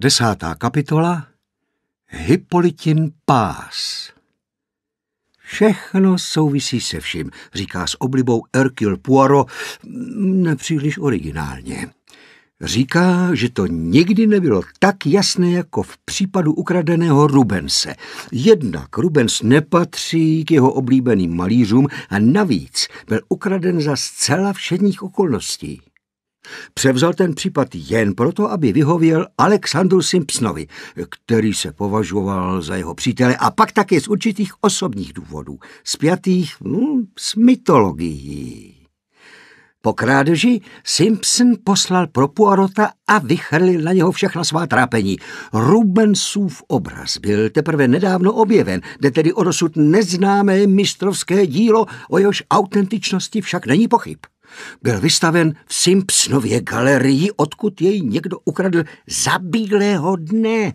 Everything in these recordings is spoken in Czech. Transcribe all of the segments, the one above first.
Desátá kapitola Hypolitin pás Všechno souvisí se vším, říká s oblibou Hercule Poirot mm, nepříliš originálně. Říká, že to nikdy nebylo tak jasné jako v případu ukradeného Rubense. Jednak Rubens nepatří k jeho oblíbeným malířům a navíc byl ukraden za zcela všedních okolností. Převzal ten případ jen proto, aby vyhověl Alexandru Simpsonovi, který se považoval za jeho přítele a pak také z určitých osobních důvodů, spjatých no, s mytologií. Po krádeži Simpson poslal pro Poirota a vychrlil na něho všechna svá trápení. Rubensův obraz byl teprve nedávno objeven, jde tedy o dosud neznámé mistrovské dílo, o jehož autentičnosti však není pochyb byl vystaven v Simpsonově galerii, odkud jej někdo ukradl za bílého dne.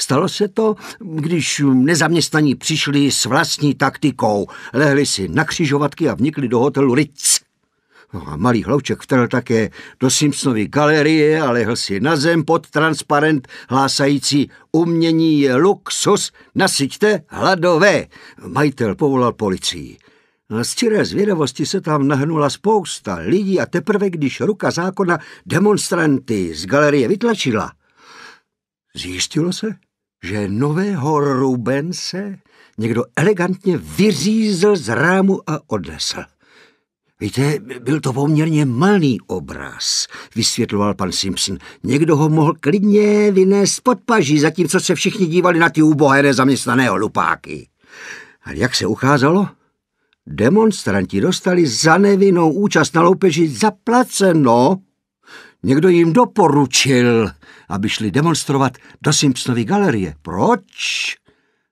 Stalo se to, když nezaměstnaní přišli s vlastní taktikou, lehli si na křižovatky a vnikli do hotelu Ritz. No a malý hlouček vtrhl také do Simpsonovy galerie a lehl si na zem pod transparent hlásající umění je luxus, nasyťte hladové. Majitel povolal policii. A z čiré zvědavosti se tam nahnula spousta lidí a teprve, když ruka zákona demonstranty z galerie vytlačila, zjistilo se, že nového Rubense někdo elegantně vyřízl z rámu a odnesl. Víte, byl to poměrně malý obraz, vysvětloval pan Simpson. Někdo ho mohl klidně vynést pod paží, zatímco se všichni dívali na ty ubohé nezaměstnané lupáky. Ale jak se ukázalo, Demonstranti dostali za nevinnou účast na loupeži zaplaceno. Někdo jim doporučil, aby šli demonstrovat do Simpsonovy galerie. Proč?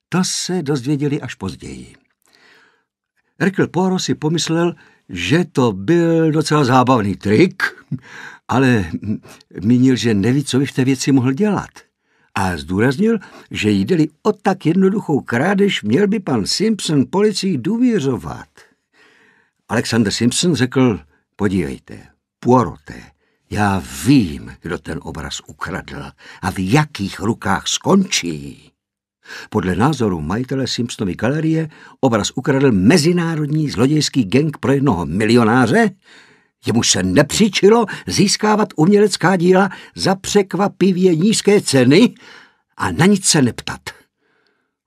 To se dozvěděli až později. Erkel Poirot si pomyslel, že to byl docela zábavný trik, ale mínil, že neví, co by v té věci mohl dělat a zdůraznil, že jde-li o tak jednoduchou krádež, měl by pan Simpson policii důvěřovat. Alexander Simpson řekl, podívejte, Poiroté, já vím, kdo ten obraz ukradl a v jakých rukách skončí. Podle názoru majitele Simpsonovy galerie obraz ukradl mezinárodní zlodějský gang pro jednoho milionáře, Jemu se nepřičilo získávat umělecká díla za překvapivě nízké ceny a na nic se neptat.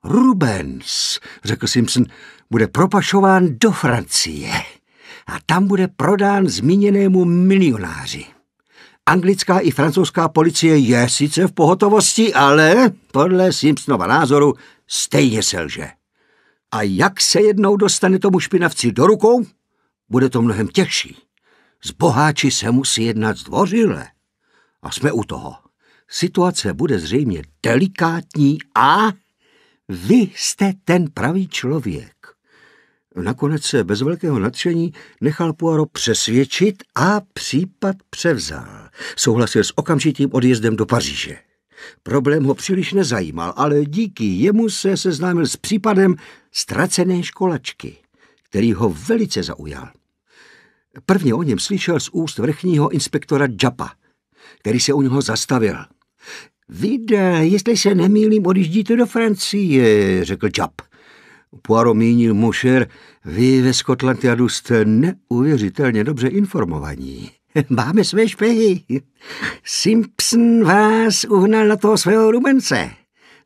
Rubens, řekl Simpson, bude propašován do Francie a tam bude prodán zmíněnému milionáři. Anglická i francouzská policie je sice v pohotovosti, ale podle Simpsonova názoru stejně selže. A jak se jednou dostane tomu špinavci do rukou, bude to mnohem těžší. S boháči se musí jednat zdvořile. A jsme u toho. Situace bude zřejmě delikátní a vy jste ten pravý člověk. Nakonec se bez velkého nadšení nechal Poirot přesvědčit a případ převzal. Souhlasil s okamžitým odjezdem do Paříže. Problém ho příliš nezajímal, ale díky jemu se seznámil s případem ztracené školačky, který ho velice zaujal. Prvně o něm slyšel z úst vrchního inspektora Džapa, který se u něho zastavil. Víde, jestli se nemýlím, odjíždíte do Francie, řekl Džap. Poirot mínil mušer, vy ve Scotland Yardu jste neuvěřitelně dobře informovaní. Máme své špehy. Simpson vás uhnal na toho svého rubence.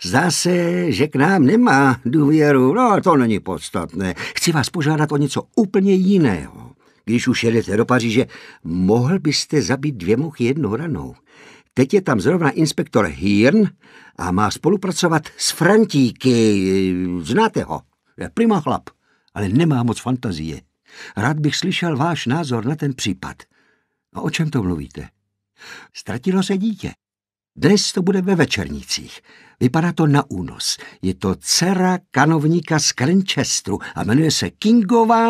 Zdá se, že k nám nemá důvěru. No, to není podstatné. Chci vás požádat o něco úplně jiného. Když už jedete do Paříže, mohl byste zabít dvě muchy jednou ranou. Teď je tam zrovna inspektor Hirn a má spolupracovat s Frantíky. Znáte ho? Je prima chlap, ale nemá moc fantazie. Rád bych slyšel váš názor na ten případ. A o čem to mluvíte? Ztratilo se dítě. Dnes to bude ve Večernicích. Vypadá to na únos. Je to dcera kanovníka z Krenčestru a jmenuje se Kingová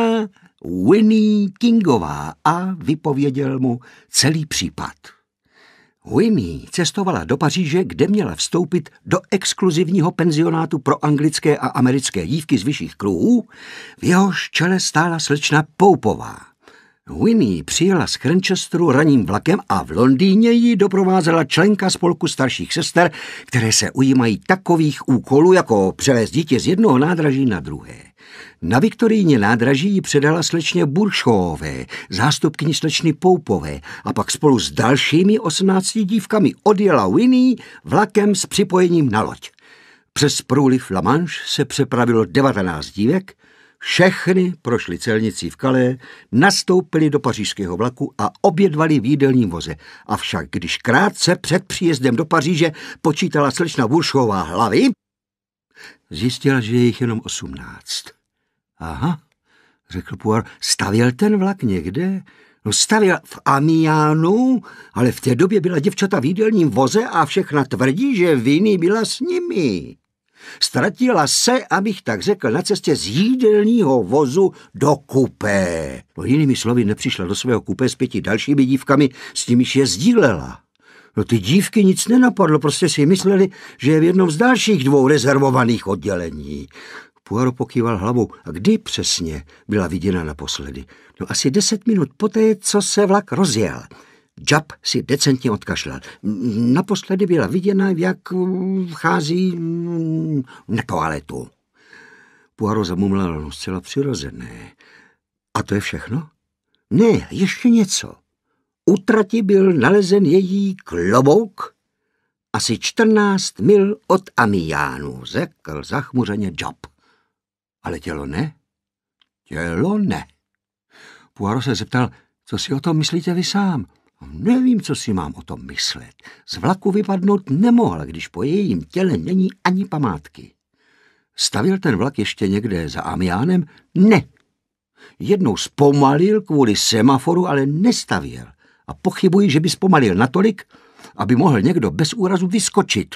Winnie Kingová a vypověděl mu celý případ. Winnie cestovala do Paříže, kde měla vstoupit do exkluzivního penzionátu pro anglické a americké dívky z vyšších kruhů, v jehož čele stála slečna Poupová. Winnie přijela z Crenchesteru raním vlakem a v Londýně ji doprovázela členka spolku starších sester, které se ujímají takových úkolů, jako převést dítě z jednoho nádraží na druhé. Na Viktoríně nádraží ji předala slečně Buršové, zástupkyni slečny Poupové a pak spolu s dalšími osmnácti dívkami odjela Winnie vlakem s připojením na loď. Přes průliv La Manche se přepravilo 19 dívek, všechny prošli celnicí v Kalé, nastoupili do pařížského vlaku a obědvali v jídelním voze. Avšak když krátce před příjezdem do Paříže počítala slečna Vůršová hlavy, zjistila, že je jich jenom osmnáct. Aha, řekl Puar, stavěl ten vlak někde? No stavěl v Amiánu, ale v té době byla děvčata v jídelním voze a všechna tvrdí, že viny byla s nimi. Ztratila se, abych tak řekl, na cestě z jídelního vozu do kupé. No jinými slovy, nepřišla do svého kupé s pěti dalšími dívkami, s nimiž je sdílela. No ty dívky nic nenapadlo, prostě si mysleli, že je v jednom z dalších dvou rezervovaných oddělení. Poirot pokýval hlavou. A kdy přesně byla viděna naposledy? No asi deset minut poté, co se vlak rozjel. Jab si decentně odkašlal. Naposledy byla viděna, jak uh, vchází mm, na toaletu. Poirot zamumlal, no zcela přirozené. A to je všechno? Ne, ještě něco. Utrati byl nalezen její klobouk asi čtrnáct mil od Amiánu. řekl zachmuřeně Job. Ale tělo ne? Tělo ne. Poirot se zeptal, co si o tom myslíte vy sám? Nevím, co si mám o tom myslet. Z vlaku vypadnout nemohla, když po jejím těle není ani památky. Stavil ten vlak ještě někde za Amiánem? Ne. Jednou zpomalil kvůli semaforu, ale nestavěl. A pochybuji, že by zpomalil natolik, aby mohl někdo bez úrazu vyskočit.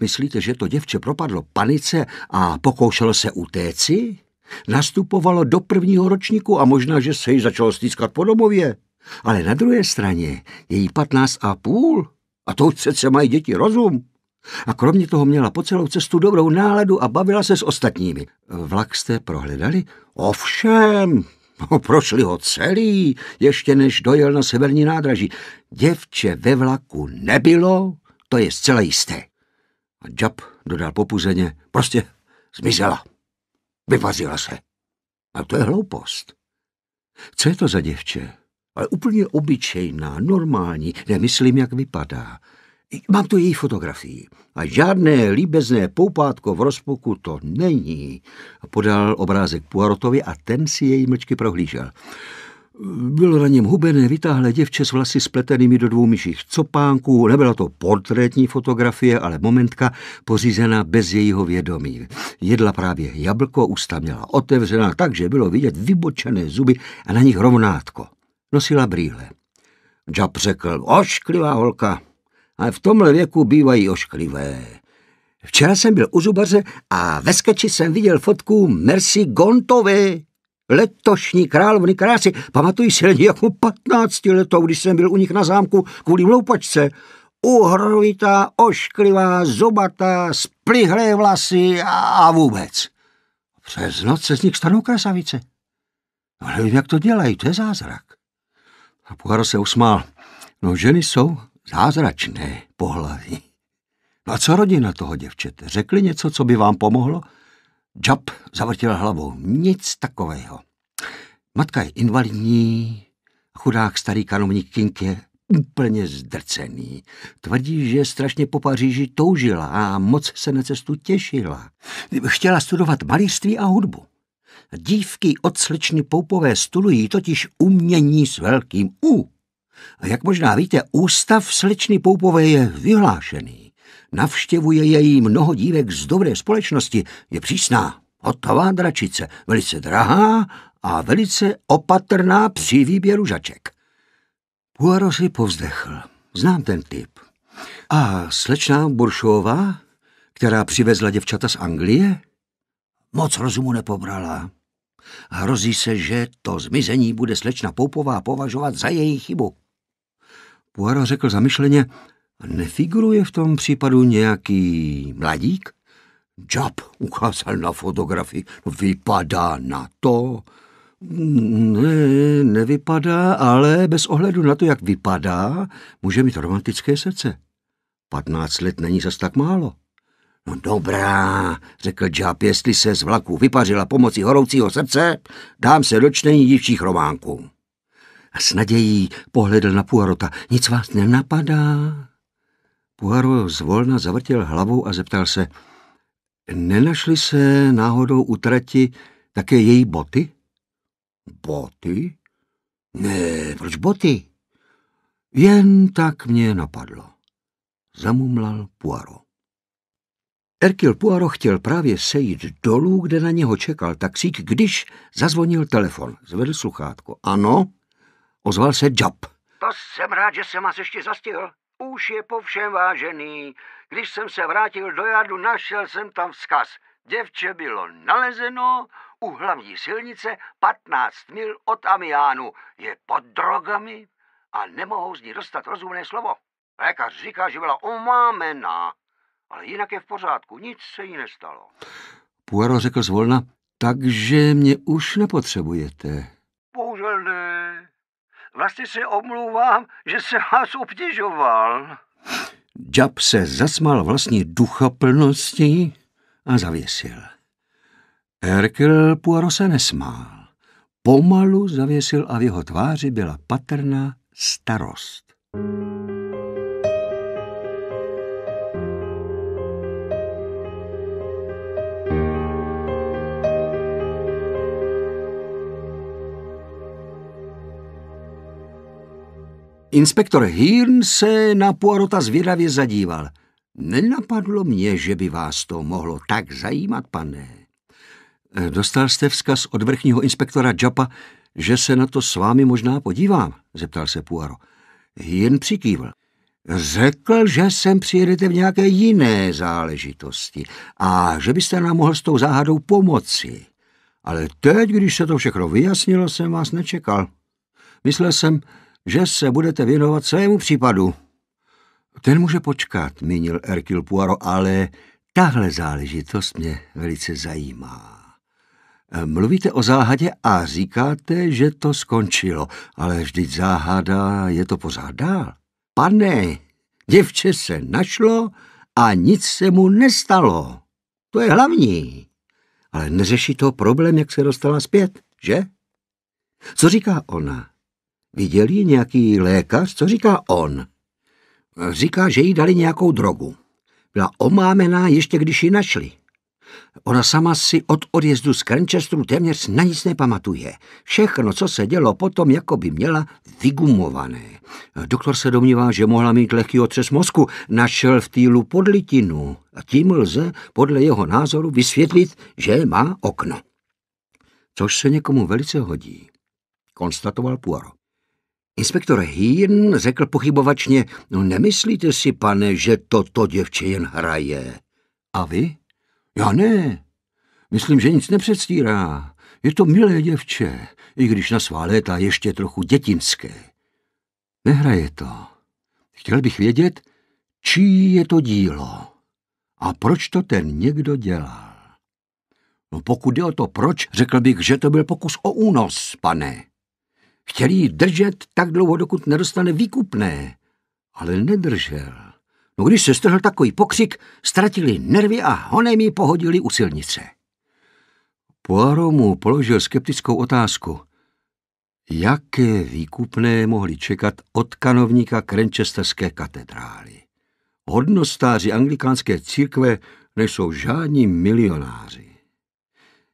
Myslíte, že to děvče propadlo panice a pokoušelo se utéci? Nastupovalo do prvního ročníku a možná, že se jí začalo stýskat po domově. Ale na druhé straně je jí patnáct a půl a to přece mají děti rozum. A kromě toho měla po celou cestu dobrou náladu a bavila se s ostatními. Vlak jste prohledali? Ovšem, no, prošli ho celý, ještě než dojel na severní nádraží. Děvče ve vlaku nebylo, to je zcela jisté. A Jab dodal popuzeně, prostě zmizela. Vyvazila se. A to je hloupost. Co je to za děvče? ale úplně obyčejná, normální, nemyslím, jak vypadá. Mám tu její fotografii. A žádné líbezné poupátko v rozpuku to není. Podal obrázek Puarotovi a ten si její mlčky prohlížel. Bylo na něm hubené, vytáhlé děvče s vlasy spletenými do dvou myších copánků. Nebyla to portrétní fotografie, ale momentka pořízená bez jejího vědomí. Jedla právě jablko, ústa měla otevřená, takže bylo vidět vybočené zuby a na nich rovnátko. Nosila brýle. Jab řekl, ošklivá holka, ale v tomhle věku bývají ošklivé. Včera jsem byl u zubaře a ve skeči jsem viděl fotku Mercy Gontovy, letošní královny krásy. Pamatuji si lidi jako letou, když jsem byl u nich na zámku kvůli mloupačce. Uhrovitá, ošklivá, zubatá, splihlé vlasy a, a vůbec. Přes noc se z nich stanou krasavice. Ale no, vím, jak to dělají, to je zázrak. A Poirot se usmál. No ženy jsou zázračné pohlaví. No a co rodina toho děvčete? Řekli něco, co by vám pomohlo? Jab zavrtil hlavou. Nic takového. Matka je invalidní, chudák starý kanovník King je úplně zdrcený. Tvrdí, že strašně po Paříži toužila a moc se na cestu těšila. Chtěla studovat malířství a hudbu. Dívky od slečny Poupové stulují totiž umění s velkým U. A jak možná víte, ústav slečny Poupové je vyhlášený. Navštěvuje její mnoho dívek z dobré společnosti, je přísná, hotová dračice, velice drahá a velice opatrná při výběru žaček. Poirot si povzdechl. Znám ten typ. A slečná Buršová, která přivezla děvčata z Anglie? Moc rozumu nepobrala. Hrozí se, že to zmizení bude slečna Poupová považovat za její chybu. Poirot řekl zamyšleně, nefiguruje v tom případu nějaký mladík? Job ukázal na fotografii, no, vypadá na to. Ne, nevypadá, ale bez ohledu na to, jak vypadá, může mít romantické srdce. Patnáct let není zas tak málo. No dobrá, řekl Jab, jestli se z vlaku vypařila pomocí horoucího srdce, dám se do čtení dívčích románků. A s nadějí pohledl na Puarota. Nic vás nenapadá? Puaro zvolna zavrtěl hlavou a zeptal se, nenašli se náhodou u trati také její boty? Boty? Ne, proč boty? Jen tak mě napadlo. Zamumlal Poirot. Erkil Poirot chtěl právě sejít dolů, kde na něho čekal taxík, když zazvonil telefon. Zvedl sluchátko. Ano, ozval se Job. To jsem rád, že jsem vás ještě zastihl. Už je po všem vážený. Když jsem se vrátil do jardu, našel jsem tam vzkaz. Děvče bylo nalezeno u hlavní silnice 15 mil od Amiánu. Je pod drogami a nemohou z ní dostat rozumné slovo. Lékař říká, že byla omámená. Ale jinak je v pořádku, nic se jí nestalo. Puaro řekl zvolna, takže mě už nepotřebujete. Bohužel ne. Vlastně se omlouvám, že se vás obtěžoval. Jab se zasmál vlastní ducha plnosti a zavěsil. Erkel Puaro se nesmál. Pomalu zavěsil a v jeho tváři byla patrná starost. Thank you. Inspektor Hearn se na Poirota zvědavě zadíval. Nenapadlo mě, že by vás to mohlo tak zajímat, pane. Eh, dostal jste vzkaz od vrchního inspektora Japa, že se na to s vámi možná podívám, zeptal se Puaro. Jen přikývl. Řekl, že sem přijedete v nějaké jiné záležitosti a že byste nám mohl s tou záhadou pomoci. Ale teď, když se to všechno vyjasnilo, jsem vás nečekal. Myslel jsem, že se budete věnovat svému případu. Ten může počkat, mínil Erkil Poirot, ale tahle záležitost mě velice zajímá. Mluvíte o záhadě a říkáte, že to skončilo, ale vždyť záhada je to pořád dál. Pane, děvče se našlo a nic se mu nestalo. To je hlavní. Ale neřeší to problém, jak se dostala zpět, že? Co říká ona? Viděl ji nějaký lékař? Co říká on? Říká, že jí dali nějakou drogu. Byla omámená ještě, když ji našli. Ona sama si od odjezdu z Krenčestru téměř na nic nepamatuje. Všechno, co se dělo potom, jako by měla vygumované. Doktor se domnívá, že mohla mít lehký otřes mozku. Našel v týlu podlitinu a tím lze, podle jeho názoru, vysvětlit, že má okno. Což se někomu velice hodí, konstatoval Puaro. Inspektor Hýn řekl pochybovačně, no nemyslíte si, pane, že toto děvče jen hraje. A vy? Já ne. Myslím, že nic nepředstírá. Je to milé děvče, i když na svá léta ještě trochu dětinské. Nehraje to. Chtěl bych vědět, čí je to dílo a proč to ten někdo dělal. No pokud je o to proč, řekl bych, že to byl pokus o únos, pane. Chtěl ji držet tak dlouho, dokud nedostane výkupné, ale nedržel. No když se strhl takový pokřik, ztratili nervy a honem ji pohodili u silnice. Poirot mu položil skeptickou otázku. Jaké výkupné mohli čekat od kanovníka Krenčesterské katedrály? Hodnostáři anglikánské církve nejsou žádní milionáři.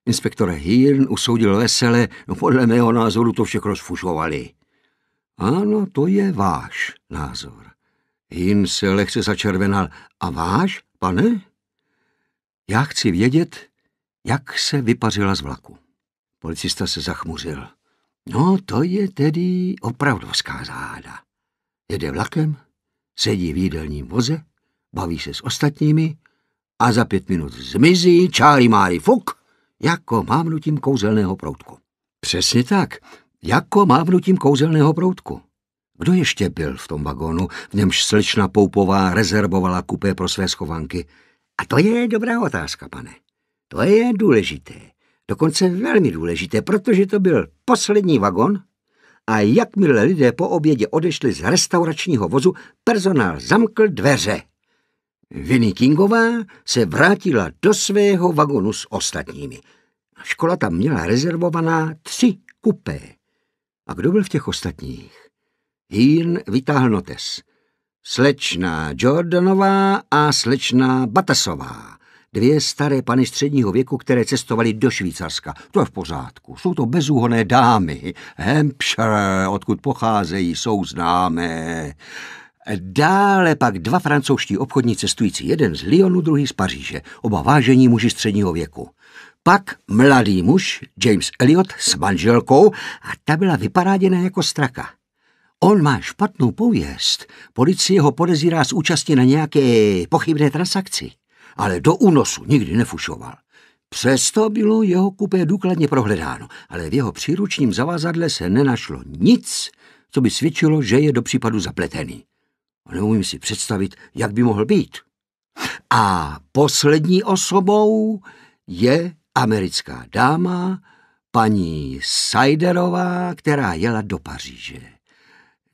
Inspektor Hirn usoudil vesele, no podle mého názoru to všechno sfušovali. Ano, to je váš názor. Hirn se lehce začervenal. A váš, pane? Já chci vědět, jak se vypařila z vlaku. Policista se zachmuřil. No, to je tedy opravdovská záda. Jede vlakem, sedí v jídelním voze, baví se s ostatními a za pět minut zmizí čáry máry fuk jako mávnutím kouzelného proutku. Přesně tak, jako mávnutím kouzelného proutku. Kdo ještě byl v tom vagónu, v němž slečna Poupová rezervovala kupé pro své schovanky? A to je dobrá otázka, pane. To je důležité. Dokonce velmi důležité, protože to byl poslední vagon a jakmile lidé po obědě odešli z restauračního vozu, personál zamkl dveře. Vinny Kingová se vrátila do svého vagonu s ostatními. Škola tam měla rezervovaná tři kupé. A kdo byl v těch ostatních? Hín vytáhl notes. Slečná Jordanová a slečná Batasová. Dvě staré pany středního věku, které cestovaly do Švýcarska. To je v pořádku. Jsou to bezúhonné dámy. Hampshire, odkud pocházejí, jsou známé. Dále pak dva francouzští obchodní cestující, jeden z Lyonu, druhý z Paříže, oba vážení muži středního věku. Pak mladý muž, James Elliot, s manželkou a ta byla vyparáděna jako straka. On má špatnou pověst, policie ho podezírá z účasti na nějaké pochybné transakci, ale do únosu nikdy nefušoval. Přesto bylo jeho kupé důkladně prohledáno, ale v jeho příručním zavazadle se nenašlo nic, co by svědčilo, že je do případu zapletený neumím si představit, jak by mohl být. A poslední osobou je americká dáma, paní Sajderová, která jela do Paříže.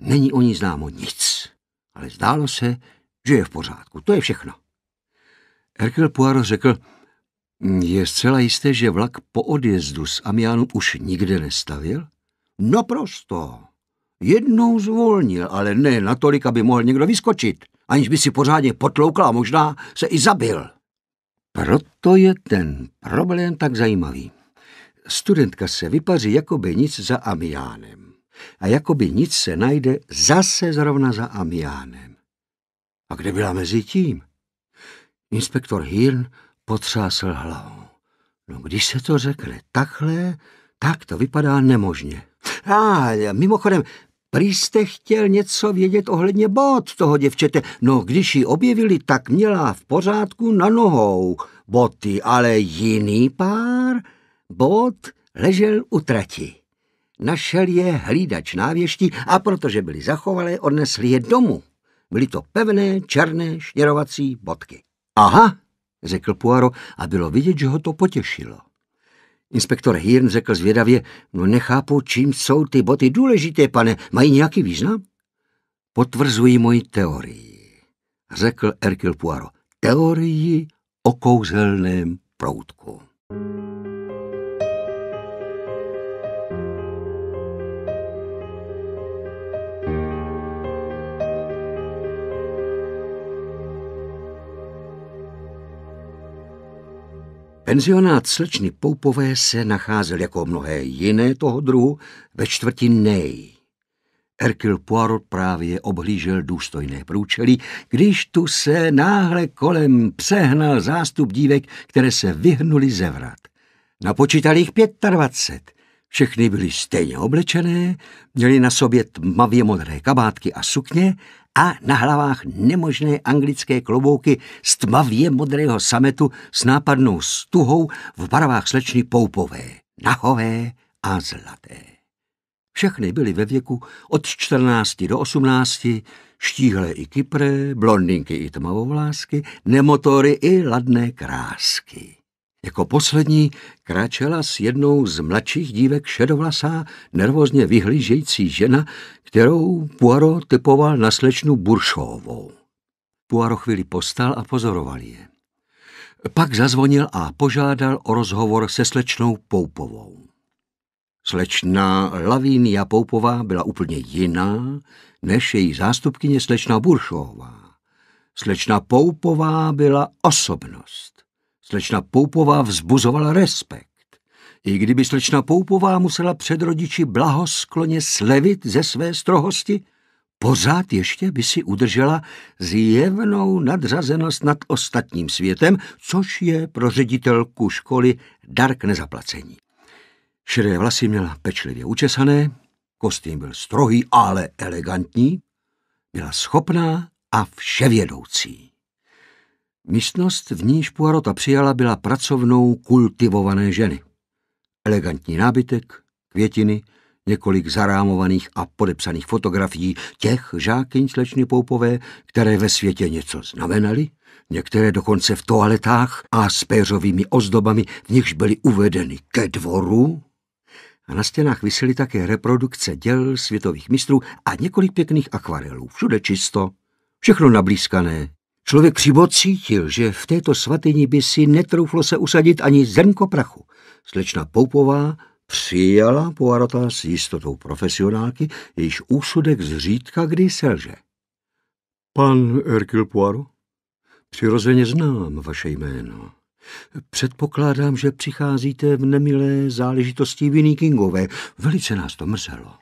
Není o ní známo nic, ale zdálo se, že je v pořádku. To je všechno. Hercule Poirot řekl, je zcela jisté, že vlak po odjezdu z Amianu už nikde nestavil? Naprosto. No Jednou zvolnil, ale ne natolik, aby mohl někdo vyskočit, aniž by si pořádně potloukal a možná se i zabil. Proto je ten problém tak zajímavý. Studentka se vypaří jako by nic za Amiánem. A jako by nic se najde zase zrovna za Amiánem. A kde byla mezi tím? Inspektor Hirn potřásl hlavou. No když se to řekne takhle, tak to vypadá nemožně. A ah, mimochodem, Prý jste chtěl něco vědět ohledně bot toho děvčete. No, když ji objevili, tak měla v pořádku na nohou boty, ale jiný pár bot ležel u trati. Našel je hlídač návěští a protože byly zachovalé, odnesli je domů. Byly to pevné, černé, šněrovací botky. Aha, řekl Poirot a bylo vidět, že ho to potěšilo. Inspektor Hirn řekl zvědavě, no nechápu, čím jsou ty boty důležité, pane, mají nějaký význam? Potvrzují moji teorii, řekl Erkil Poirot, teorii o kouzelném proutku. thank you Penzionát slečny Poupové se nacházel jako mnohé jiné toho druhu ve čtvrti Nej. Erkil Poirot právě obhlížel důstojné průčelí, když tu se náhle kolem přehnal zástup dívek, které se vyhnuli ze vrat. Napočítali jich 25. Všechny byly stejně oblečené, měly na sobě tmavě modré kabátky a sukně a na hlavách nemožné anglické klobouky z tmavě modrého sametu s nápadnou stuhou v barvách slečny poupové, nahové a zlaté. Všechny byly ve věku od 14 do 18, štíhlé i kypré, blondinky i tmavovlásky, nemotory i ladné krásky. Jako poslední kráčela s jednou z mladších dívek šedovlasá, nervózně vyhlížející žena, kterou Poirot typoval na slečnu Buršovou. Poirot chvíli postal a pozoroval je. Pak zazvonil a požádal o rozhovor se slečnou Poupovou. Slečna Lavínia Poupová byla úplně jiná než její zástupkyně slečna Buršová. Slečna Poupová byla osobnost. Slečna Poupová vzbuzovala respekt. I kdyby slečna Poupová musela před rodiči blahoskloně slevit ze své strohosti, pořád ještě by si udržela zjevnou nadřazenost nad ostatním světem, což je pro ředitelku školy dar k nezaplacení. Šedé vlasy měla pečlivě učesané, kostým byl strohý, ale elegantní, byla schopná a vševědoucí. Místnost, v níž Poirota přijala, byla pracovnou kultivované ženy. Elegantní nábytek, květiny, několik zarámovaných a podepsaných fotografií těch žákyň slečny Poupové, které ve světě něco znamenaly, některé dokonce v toaletách a s péřovými ozdobami, v nichž byly uvedeny ke dvoru. A na stěnách visely také reprodukce děl světových mistrů a několik pěkných akvarelů. Všude čisto, všechno nablízkané, Člověk přímo cítil, že v této svatyni by si netrouflo se usadit ani zrnko prachu. Slečna Poupová přijala Poirota s jistotou profesionálky, jejíž úsudek zřídka kdy selže. Pan Erkil Poirot? Přirozeně znám vaše jméno. Předpokládám, že přicházíte v nemilé záležitosti viny Kingové. Velice nás to mrzelo.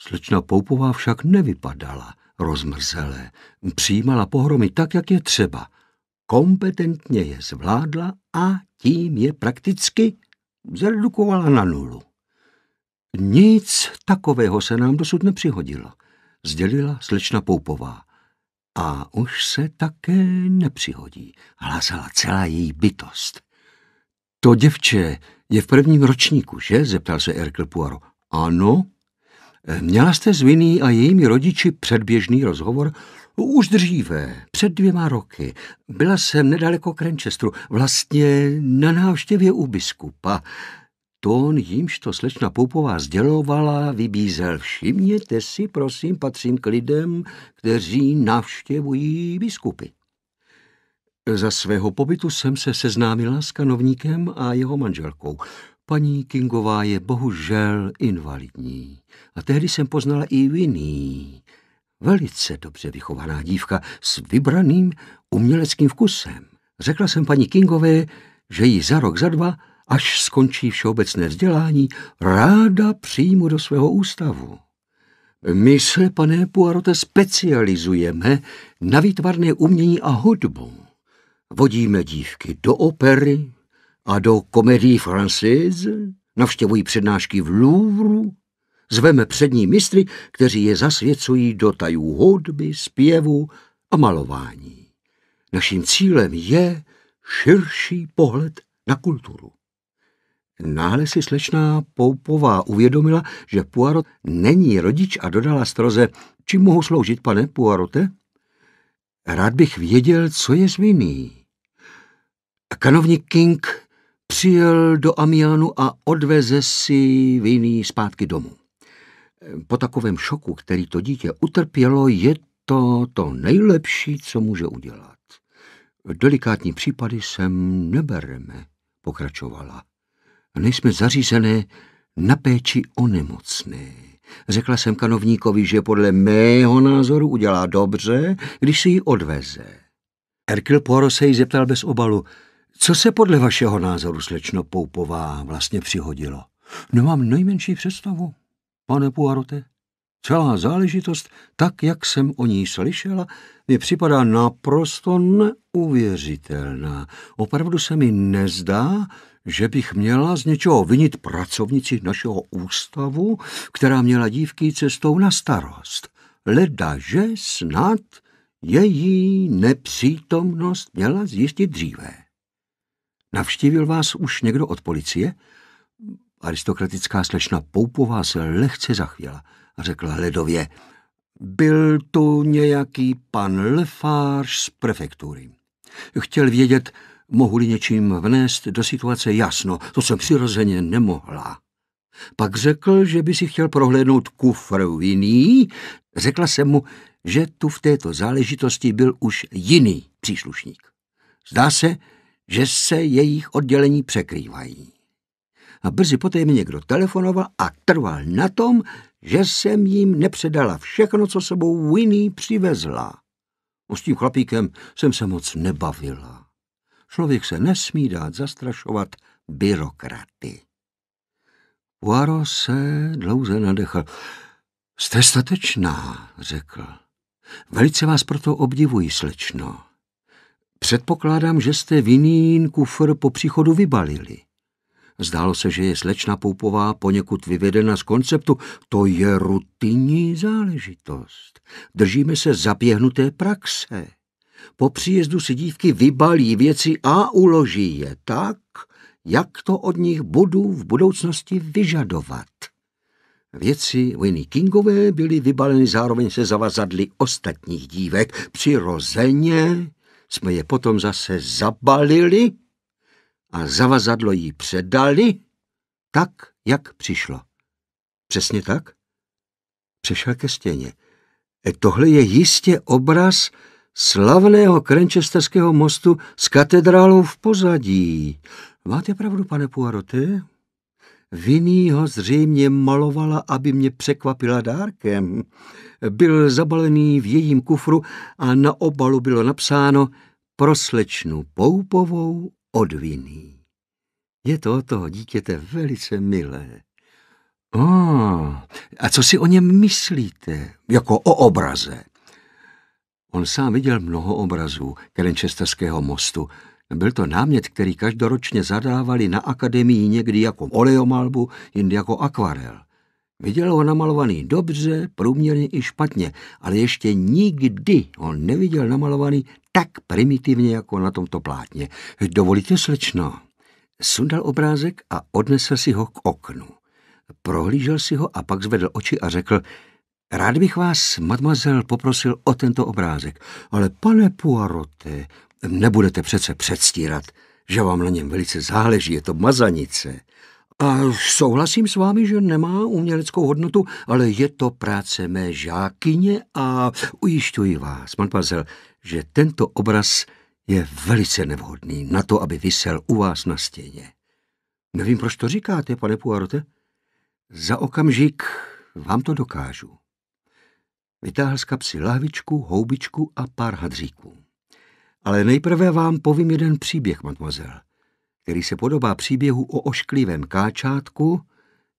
Slečna Poupová však nevypadala, rozmrzelé. Přijímala pohromy tak, jak je třeba. Kompetentně je zvládla a tím je prakticky zredukovala na nulu. Nic takového se nám dosud nepřihodilo, sdělila slečna Poupová. A už se také nepřihodí, hlásala celá její bytost. To děvče je v prvním ročníku, že? zeptal se Erkel Poirot. Ano, Měla jste s Viní a jejími rodiči předběžný rozhovor? Už dříve, před dvěma roky, byla jsem nedaleko Krenčestru, vlastně na návštěvě u biskupa. Tón, jímž to slečna Poupová sdělovala, vybízel. Všimněte si, prosím, patřím k lidem, kteří navštěvují biskupy. Za svého pobytu jsem se seznámila s kanovníkem a jeho manželkou. Paní Kingová je bohužel invalidní. A tehdy jsem poznala i Winnie. Velice dobře vychovaná dívka s vybraným uměleckým vkusem. Řekla jsem paní Kingové, že ji za rok, za dva, až skončí všeobecné vzdělání, ráda přijmu do svého ústavu. My se, pane Poirote, specializujeme na výtvarné umění a hudbu. Vodíme dívky do opery, a do komedii Française, navštěvují přednášky v Louvru, zveme přední mistry, kteří je zasvěcují do tajů hudby, zpěvu a malování. Naším cílem je širší pohled na kulturu. Náhle si slečná Poupová uvědomila, že Poirot není rodič a dodala stroze, čím mohu sloužit, pane Poirote? Rád bych věděl, co je zviný. Kanovník King přijel do Amianu a odveze si viny zpátky domů. Po takovém šoku, který to dítě utrpělo, je to to nejlepší, co může udělat. Delikátní případy sem nebereme, pokračovala. Nejsme zařízené na péči o nemocné. Řekla jsem kanovníkovi, že podle mého názoru udělá dobře, když si ji odveze. Erkil Poro se jí zeptal bez obalu – co se podle vašeho názoru, slečno Poupová, vlastně přihodilo? Nemám nejmenší představu, pane Poirote. Celá záležitost, tak jak jsem o ní slyšela, mi připadá naprosto neuvěřitelná. Opravdu se mi nezdá, že bych měla z něčeho vinit pracovnici našeho ústavu, která měla dívky cestou na starost. Leda, že snad její nepřítomnost měla zjistit dříve. Navštívil vás už někdo od policie? Aristokratická slečna Poupová se lehce zachvěla a řekla ledově, byl to nějaký pan Lefář z prefektury. Chtěl vědět, mohu-li něčím vnést do situace jasno, to jsem přirozeně nemohla. Pak řekl, že by si chtěl prohlédnout kufr jiný, řekla jsem mu, že tu v této záležitosti byl už jiný příslušník. Zdá se, že se jejich oddělení překrývají. A brzy poté mi někdo telefonoval a trval na tom, že jsem jim nepředala všechno, co sebou Winnie přivezla. O no, s tím chlapíkem jsem se moc nebavila. Člověk se nesmí dát zastrašovat byrokraty. Uaro se dlouze nadechl. Jste statečná, řekl. Velice vás proto obdivuji, slečno. Předpokládám, že jste vinín kufr po příchodu vybalili. Zdálo se, že je slečna Poupová poněkud vyvedena z konceptu. To je rutinní záležitost. Držíme se zapěhnuté praxe. Po příjezdu si dívky vybalí věci a uloží je tak, jak to od nich budu v budoucnosti vyžadovat. Věci Winnie Kingové byly vybaleny zároveň se zavazadly ostatních dívek. Přirozeně jsme je potom zase zabalili a zavazadlo jí předali tak, jak přišlo. Přesně tak? Přešel ke stěně. E tohle je jistě obraz slavného Krenčesterského mostu s katedrálou v pozadí. Máte pravdu, pane Poirote? Viní ho zřejmě malovala, aby mě překvapila dárkem. Byl zabalený v jejím kufru a na obalu bylo napsáno pro slečnu Poupovou od Viní. Je to od toho dítěte velice milé. Oh, a co si o něm myslíte? Jako o obraze. On sám viděl mnoho obrazů Kerenčesterského mostu, byl to námět, který každoročně zadávali na akademii někdy jako olejomalbu, jindy jako akvarel. Viděl ho namalovaný dobře, průměrně i špatně, ale ještě nikdy ho neviděl namalovaný tak primitivně jako na tomto plátně. Dovolíte, slečno? Sundal obrázek a odnesl si ho k oknu. Prohlížel si ho a pak zvedl oči a řekl, rád bych vás, mademoiselle, poprosil o tento obrázek. Ale pane Poirote, Nebudete přece předstírat, že vám na něm velice záleží, je to mazanice. A souhlasím s vámi, že nemá uměleckou hodnotu, ale je to práce mé žákyně a ujišťuji vás, pan Pazel, že tento obraz je velice nevhodný na to, aby vysel u vás na stěně. Nevím, proč to říkáte, pane Poirote. Za okamžik vám to dokážu. Vytáhl z kapsy lahvičku, houbičku a pár hadříků. Ale nejprve vám povím jeden příběh, mademoiselle, který se podobá příběhu o ošklivém káčátku,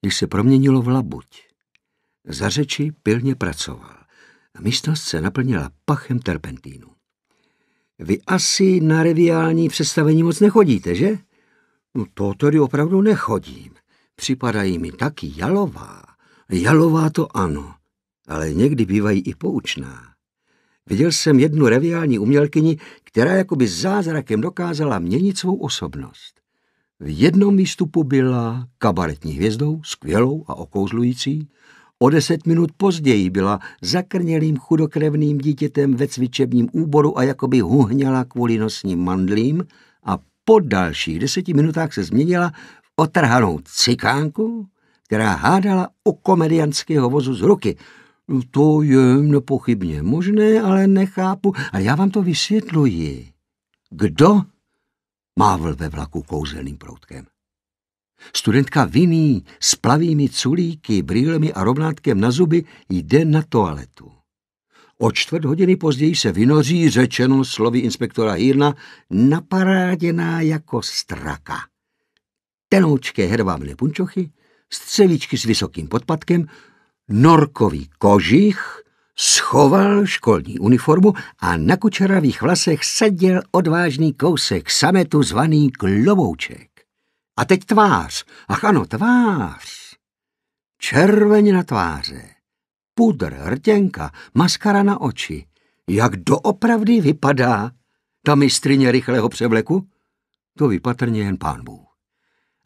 když se proměnilo v labuť. Za řeči pilně pracoval a místnost se naplnila pachem terpentínu. Vy asi na reviální představení moc nechodíte, že? No to tedy opravdu nechodím. Připadají mi taky jalová. Jalová to ano, ale někdy bývají i poučná. Viděl jsem jednu reviální umělkyni, která jakoby zázrakem dokázala měnit svou osobnost. V jednom výstupu byla kabaretní hvězdou, skvělou a okouzlující, o deset minut později byla zakrnělým chudokrevným dítětem ve cvičebním úboru a jakoby huhněla kvůli nosním mandlím a po dalších deseti minutách se změnila v otrhanou cikánku, která hádala o komedianského vozu z ruky – to je nepochybně možné, ale nechápu. A já vám to vysvětluji. Kdo mávl ve vlaku kouzelným proutkem? Studentka Viní s plavými culíky, brýlemi a rovnátkem na zuby jde na toaletu. O čtvrt hodiny později se vynoří, řečeno slovy inspektora Hírna, naparáděná jako straka. Tenoučké hervávné punčochy, střevíčky s vysokým podpadkem, norkový kožich, schoval školní uniformu a na kučeravých vlasech seděl odvážný kousek sametu zvaný klobouček. A teď tvář, ach ano, tvář. Červeně na tváře, pudr, rtěnka, maskara na oči. Jak doopravdy vypadá ta mistrině rychlého převleku? To vypatrně jen pán Bůh.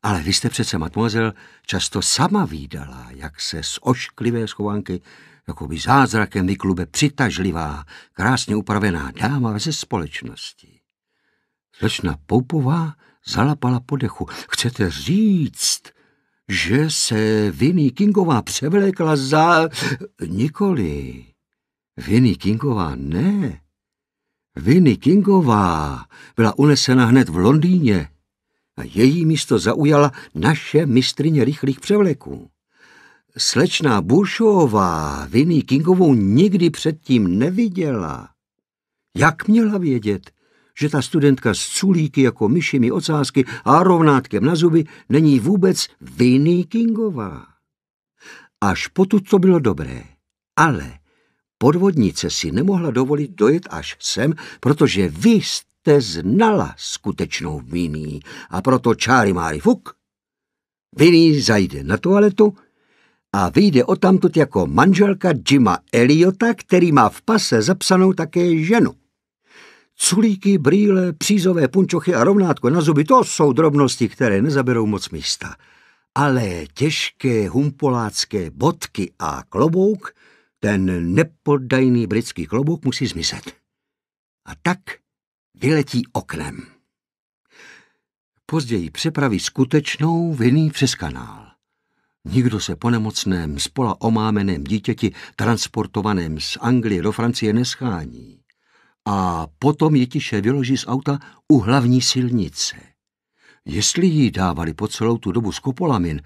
Ale vy jste přece, mademoiselle, často sama výdala, jak se z ošklivé schovánky jakoby zázrakem vyklube přitažlivá, krásně upravená dáma ze společnosti. Slečna Poupová zalapala podechu. Chcete říct, že se Viny Kingová převlékla za... Nikoli. Viny Kingová ne. Viny Kingová byla unesena hned v Londýně a její místo zaujala naše mistrině rychlých převleků. Slečná Bušová Viny Kingovou nikdy předtím neviděla. Jak měla vědět, že ta studentka s culíky jako myšimi ocázky a rovnátkem na zuby není vůbec Viny Kingová? Až potud to bylo dobré, ale podvodnice si nemohla dovolit dojet až sem, protože vy jste znala skutečnou viní a proto čáry máry fuk. Viní zajde na toaletu a vyjde odtamtud jako manželka Jima Eliota, který má v pase zapsanou také ženu. Culíky, brýle, přízové punčochy a rovnátko na zuby, to jsou drobnosti, které nezaberou moc místa. Ale těžké humpolácké bodky a klobouk, ten nepodajný britský klobouk musí zmizet. A tak vyletí oknem. Později přepraví skutečnou viný přes kanál. Nikdo se po nemocném, spola omámeném dítěti, transportovaném z Anglie do Francie neschání. A potom je tiše vyloží z auta u hlavní silnice. Jestli jí dávali po celou tu dobu skopolamin,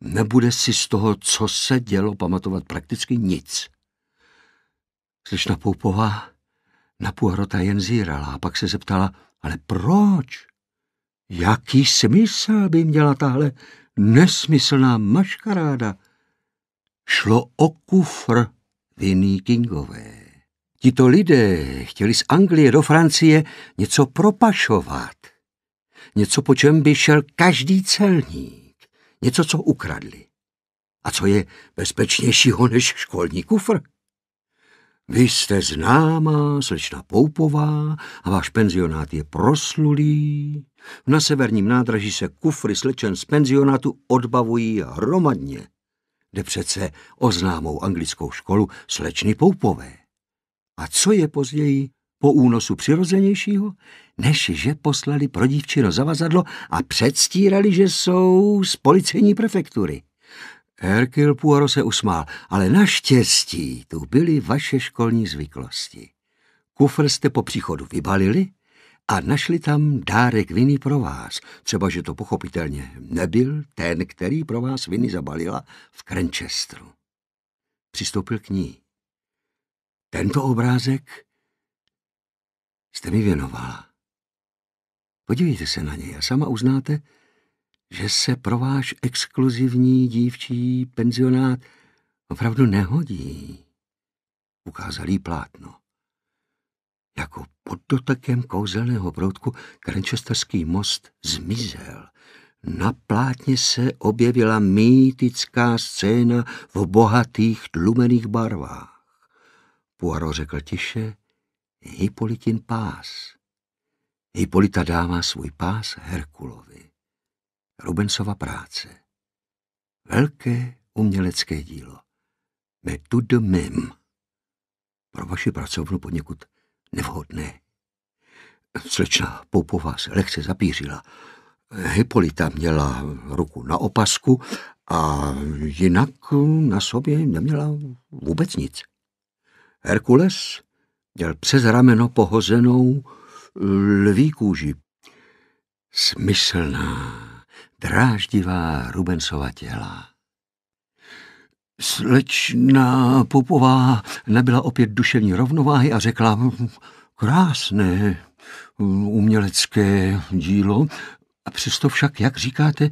nebude si z toho, co se dělo, pamatovat prakticky nic. Slyšna Poupová na Puarota jen zírala a pak se zeptala, ale proč? Jaký smysl by měla tahle nesmyslná maškaráda? Šlo o kufr viny Kingové. Tito lidé chtěli z Anglie do Francie něco propašovat. Něco, po čem by šel každý celník. Něco, co ukradli. A co je bezpečnějšího než školní kufr? Vy jste známá, slečna Poupová, a váš penzionát je proslulý. Na severním nádraží se kufry slečen z penzionátu odbavují hromadně. Jde přece o známou anglickou školu slečny Poupové. A co je později po únosu přirozenějšího, než že poslali pro dívčino zavazadlo a předstírali, že jsou z policejní prefektury. Herkil Poirot se usmál, ale naštěstí tu byly vaše školní zvyklosti. Kufr jste po příchodu vybalili a našli tam dárek viny pro vás, třeba že to pochopitelně nebyl ten, který pro vás viny zabalila v Krenčestru. Přistoupil k ní. Tento obrázek jste mi věnovala. Podívejte se na něj a sama uznáte, že se pro váš exkluzivní dívčí penzionát opravdu nehodí. Ukázal jí plátno. Jako pod dotekem kouzelného proutku Granchesterský most zmizel. Na plátně se objevila mýtická scéna v bohatých tlumených barvách. Poirot řekl tiše, Hippolytin pás. Hippolyta dává svůj pás Herkulovi. Rubensova práce. Velké umělecké dílo. Metude mem. Pro vaši pracovnu poněkud nevhodné. Slečna Poupová se lehce zapířila. Hypolita měla ruku na opasku a jinak na sobě neměla vůbec nic. Herkules měl přes rameno pohozenou lví kůži. Smyslná dráždivá Rubensova těla. Slečná Popová nebyla opět duševní rovnováhy a řekla, krásné umělecké dílo, a přesto však, jak říkáte,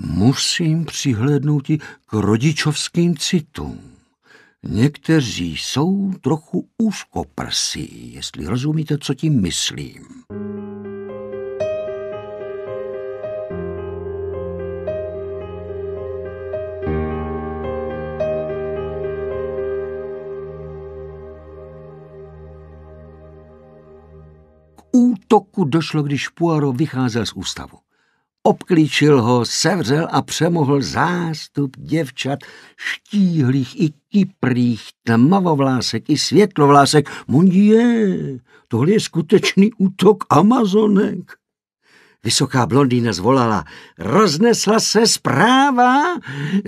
musím přihlédnout i k rodičovským citům. Někteří jsou trochu úzkoprsí, jestli rozumíte, co tím myslím. toku došlo, když Poirot vycházel z ústavu. Obklíčil ho, sevřel a přemohl zástup děvčat, štíhlých i kyprých, tmavovlásek i světlovlásek. Mundie, tohle je skutečný útok Amazonek. Vysoká blondýna zvolala. Roznesla se zpráva.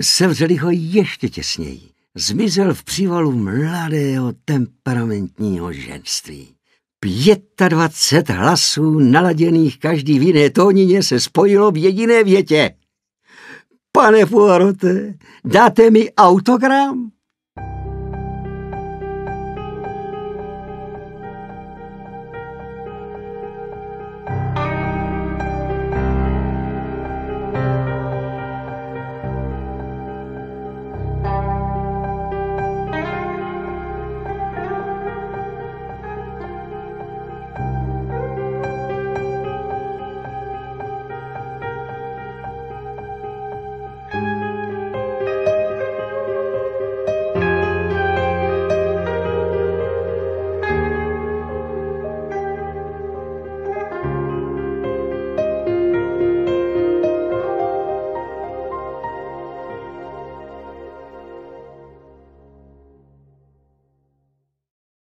Sevřeli ho ještě těsněji. Zmizel v přívalu mladého temperamentního ženství. 25 hlasů naladěných každý v jiné tónině se spojilo v jediné větě. Pane Fuarote, dáte mi autogram?